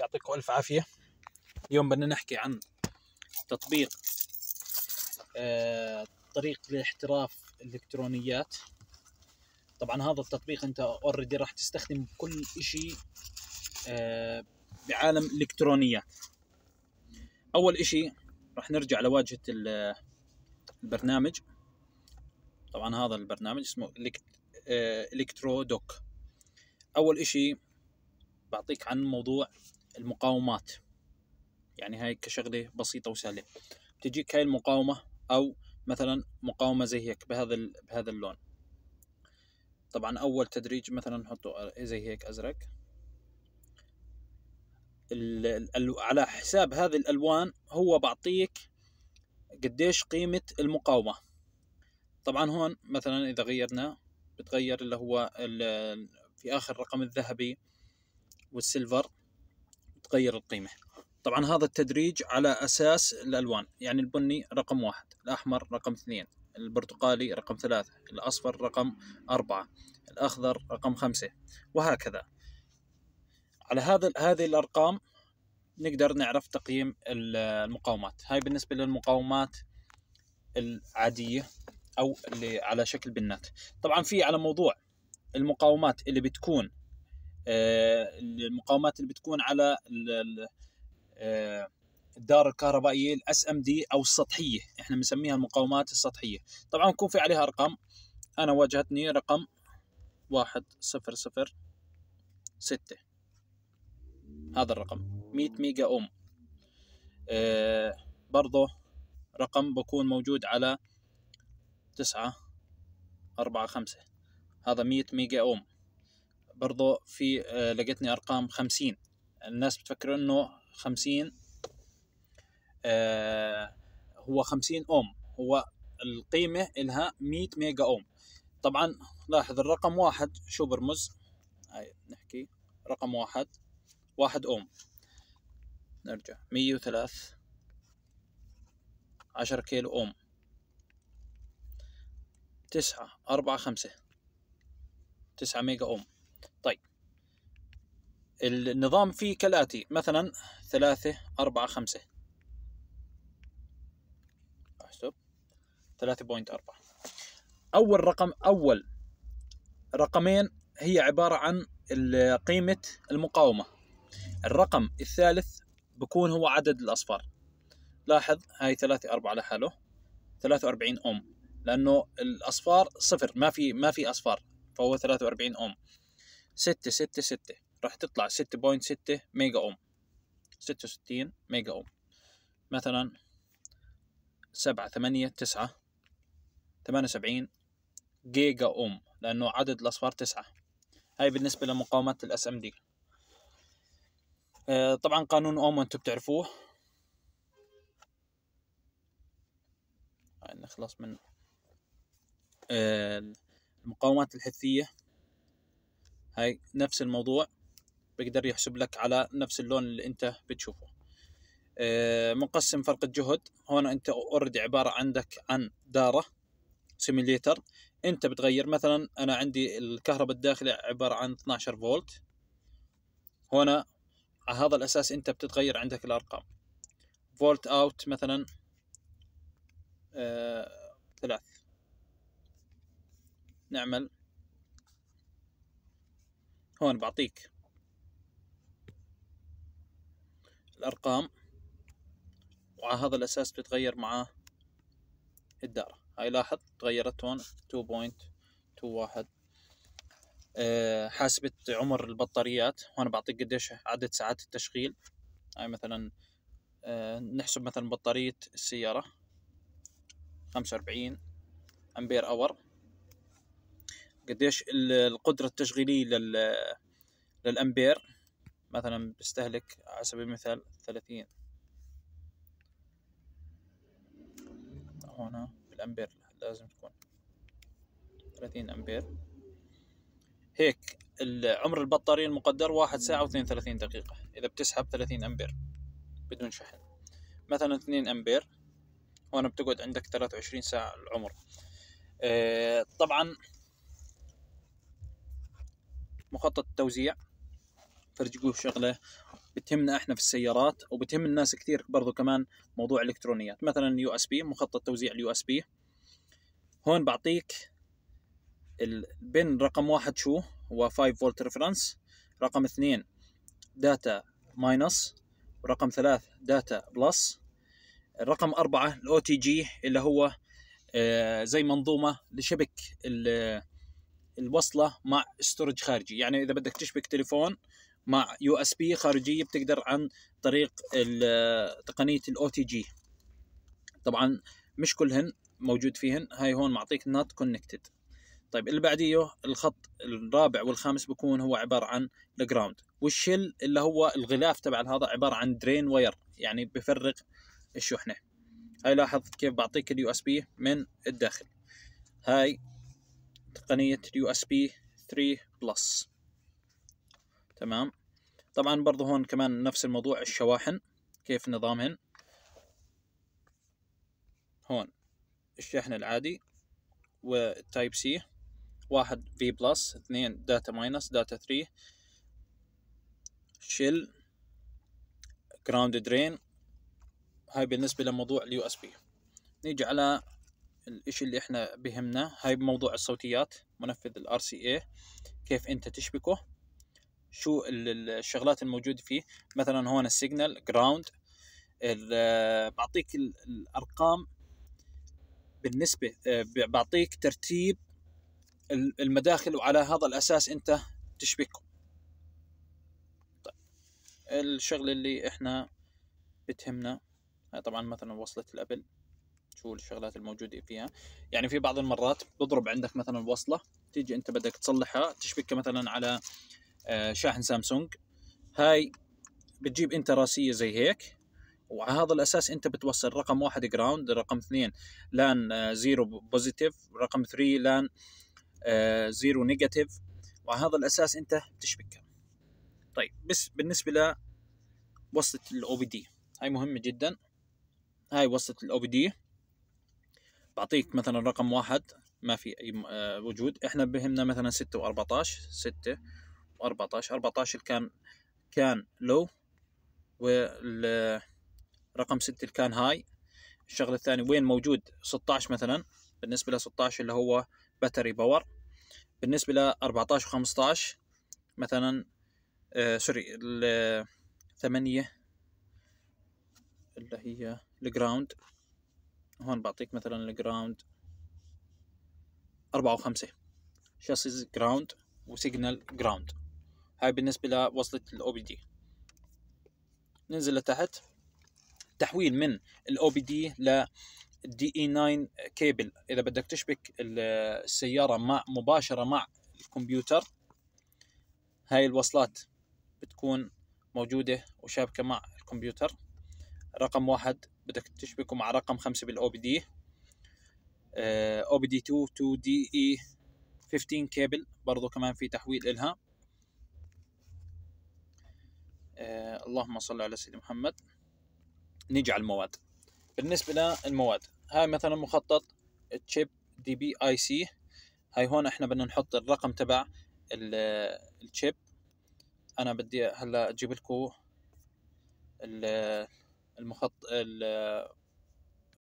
يعطيكم الف عافيه اليوم بدنا نحكي عن تطبيق آه، طريق لاحتراف الالكترونيات طبعا هذا التطبيق انت اوريدي راح تستخدم كل شيء آه، بعالم الالكترونيات اول شيء راح نرجع لواجهه البرنامج طبعا هذا البرنامج اسمه آه، الكترو دوك اول شيء بعطيك عن موضوع المقاومات يعني هاي كشغلة بسيطة وسهلة تجيك هاي المقاومة أو مثلا مقاومة زي هيك بهذا بهذا اللون طبعا أول تدريج مثلا نحطه زي هيك أزرق على حساب هذه الألوان هو بعطيك قديش قيمة المقاومة طبعا هون مثلا إذا غيرنا بتغير اللي هو في آخر رقم الذهبي والسيلفر تغير القيمة طبعا هذا التدريج على أساس الألوان يعني البني رقم واحد الأحمر رقم اثنين البرتقالي رقم ثلاثة الأصفر رقم أربعة الأخضر رقم خمسة وهكذا على هذا هذه الأرقام نقدر نعرف تقييم المقاومات هاي بالنسبة للمقاومات العادية أو اللي على شكل بنات طبعا في على موضوع المقاومات اللي بتكون آه، المقاومات اللي بتكون على آه، الدار الكهربائيه الاس ام دي او السطحيه احنا بنسميها المقاومات السطحيه طبعا بكون في عليها ارقام انا واجهتني رقم واحد صفر صفر ستة هذا الرقم مية ميجا اوم آه برضه رقم بكون موجود على تسعة أربعة خمسة هذا مية ميجا اوم برضو في آه، لقيتني ارقام خمسين الناس بتفكر انه خمسين آه، هو خمسين اوم هو القيمة إلها مية ميجا أوم طبعا لاحظ الرقم واحد شو برمز هاي نحكي رقم واحد واحد أوم نرجع مية وثلاث عشر كيلو أوم تسعة أربعة خمسة تسعة ميجا أوم النظام فيه كالآتي مثلا ثلاثة أربعة خمسة أحسب ثلاثة بوينت أربعة أول رقم أول رقمين هي عبارة عن قيمة المقاومة الرقم الثالث بكون هو عدد الأصفار لاحظ هاي ثلاثة أربعة لحاله ثلاثة وأربعين أم لأنه الأصفار صفر ما في ما في أصفار فهو ثلاثة وأربعين أم ستة ستة ستة راح تطلع 6.6 ميجا اوم 66 ميجا اوم مثلا سبعة ثمانية تسعة ثمانية وسبعين جيجا اوم لأنه عدد الأصفار تسعة هاي بالنسبة لمقاومات الاس ام آه، دي طبعا قانون اوم انتم بتعرفوه نخلص من آه، المقاومات الحثية هاي نفس الموضوع بيقدر يحسب لك على نفس اللون اللي انت بتشوفه آه، مقسم فرق الجهد هون انت اوريدي عباره عندك عن داره سيميليتر انت بتغير مثلا انا عندي الكهرباء الداخلي عباره عن 12 فولت هنا على هذا الاساس انت بتتغير عندك الارقام فولت اوت مثلا آه، ثلاث نعمل هون بعطيك الأرقام وعلى هذا الأساس بتتغير معاه الدائرة هاي لاحظ تغيرت هون 2.21 أه حاسبة عمر البطاريات هون بعطيك قديش عدد ساعات التشغيل هاي مثلا آه، نحسب مثلا بطارية السيارة 45 أمبير أور قديش القدرة التشغيلية لل للأمبير مثلا بتستهلك على سبيل المثال ثلاثين هنا بالأمبير لازم تكون ثلاثين أمبير هيك عمر البطارية المقدر واحد ساعة واثنين وثلاثين دقيقة إذا بتسحب ثلاثين أمبير بدون شحن مثلا اثنين أمبير هون بتقعد عندك ثلاثة وعشرين ساعة العمر آه، طبعا مخطط التوزيع يفرجقوه شغله بتهمنا احنا في السيارات وبتهم الناس كثير برضو كمان موضوع الالكترونيات مثلا يو اس بي مخطط توزيع اليو اس بي هون بعطيك البن رقم واحد شو هو 5 فولت ريفرنس رقم اثنين داتا ماينس رقم ثلاث داتا بلس رقم أربعة الأو تي جي اللي هو آه، زي منظومة لشبك الوصلة مع ستورج خارجي يعني إذا بدك تشبك تليفون مع يو اس بي خارجيه بتقدر عن طريق تقنيه الاو تي جي طبعا مش كلهن موجود فيهن هاي هون معطيك نوت كونكتد طيب اللي بعديه الخط الرابع والخامس بكون هو عباره عن الجراوند والشل اللي هو الغلاف تبع هذا عباره عن درين واير يعني بفرق الشحنه هاي لاحظ كيف بعطيك اليو اس بي من الداخل هاي تقنيه اليو اس بي 3 بلس تمام طبعا برضو هون كمان نفس الموضوع الشواحن كيف نظامهن هون الشحن العادي وتايب سي واحد في بلس اثنين داتا ماينس داتا ثري شيل جراوند درين هاي بالنسبة لموضوع اليو اس بي نيجي على الاشي اللي احنا بهمنا هاي بموضوع الصوتيات منفذ الار سي اي كيف انت تشبكه شو الشغلات الموجوده فيه مثلا هون السيجنال جراوند آه، بعطيك الارقام بالنسبه آه، بعطيك ترتيب المداخل وعلى هذا الاساس انت تشبك طيب. الشغل الشغله اللي احنا بتهمنا طبعا مثلا وصله الابل شو الشغلات الموجوده فيها يعني في بعض المرات بضرب عندك مثلا وصله تيجي انت بدك تصلحها تشبكها مثلا على آه، شاحن سامسونج هاي بتجيب انت راسيه زي هيك وعلى هذا الاساس انت بتوصل رقم واحد جراوند رقم اثنين لان زيرو آه، بوزيتيف رقم ثري لان زيرو نيجاتيف وعلى هذا الاساس انت بتشبكها طيب بس بالنسبه لوصله الاو بي دي هاي مهمه جدا هاي وصله الاو بي دي بعطيك مثلا رقم واحد ما في اي آه، وجود احنا بهمنا مثلا ستة و14 ستة 14 14 كان كان لو والرقم 6 اللي كان هاي الشغله الثانيه وين موجود 16 مثلا بالنسبه ل 16 اللي هو باتري باور بالنسبه ل 14 و 15 مثلا آه سوري ال 8 اللي هي الجراوند هون بعطيك مثلا الجراوند أربعة وخمسة شاسيز جراوند وسيجنال جراوند هاي بالنسبة لوصلة الاو بي دي ننزل لتحت تحويل من الاو بي دي ل دي اي 9 كيبل اذا بدك تشبك السياره مع مباشره مع الكمبيوتر هاي الوصلات بتكون موجوده وشابكه مع الكمبيوتر رقم واحد بدك تشبكه مع رقم خمسة بالاو بي دي او بي دي 2 تو دي اي 15 كيبل برضو كمان في تحويل إلها آه، اللهم صل على سيدنا محمد نيجي على المواد بالنسبة للمواد هاي مثلا مخطط تشيب دي بي اي سي هاي هون احنا بدنا نحط الرقم تبع التشيب انا بدي هلا اجيب لكم المخط